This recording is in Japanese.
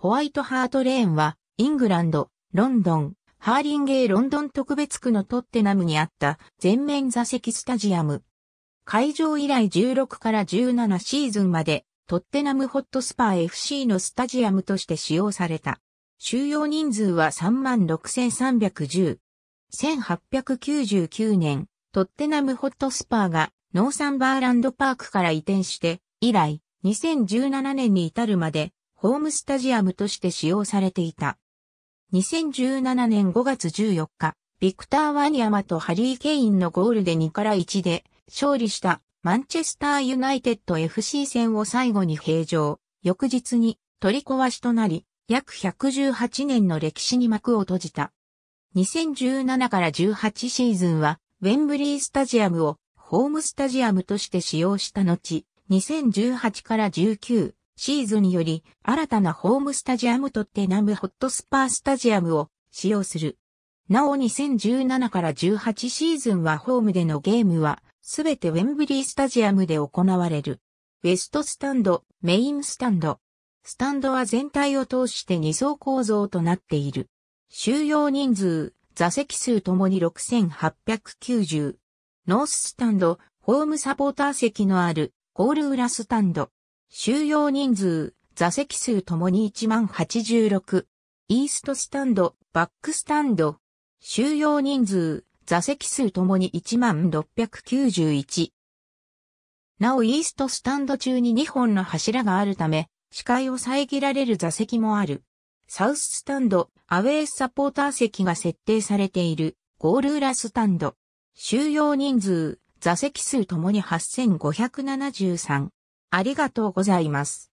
ホワイトハートレーンは、イングランド、ロンドン、ハーリンゲーロンドン特別区のトッテナムにあった全面座席スタジアム。会場以来16から17シーズンまで、トッテナムホットスパー FC のスタジアムとして使用された。収容人数は36,310。1899年、トッテナムホットスパーがノーサンバーランドパークから移転して、以来、2017年に至るまでホームスタジアムとして使用されていた。2017年5月14日、ビクター・ワニアマとハリー・ケインのゴールで2から1で勝利したマンチェスター・ユナイテッド FC 戦を最後に平常、翌日に取り壊しとなり、約118年の歴史に幕を閉じた。2017から18シーズンは、ウェンブリースタジアムをホームスタジアムとして使用した後、2018から19、シーズンにより新たなホームスタジアムとテナムホットスパースタジアムを使用する。なお2017から18シーズンはホームでのゲームはすべてウェンブリースタジアムで行われる。ウェストスタンド、メインスタンド。スタンドは全体を通して2層構造となっている。収容人数、座席数ともに6890。ノーススタンド、ホームサポーター席のある、ゴール裏スタンド。収容人数、座席数ともに1万86。イーストスタンド、バックスタンド。収容人数、座席数ともに1万691。なおイーストスタンド中に2本の柱があるため、視界を遮られる座席もある。サウススタンド、アウェイサポーター席が設定されている、ゴール裏スタンド。収容人数、座席数ともに8573。ありがとうございます。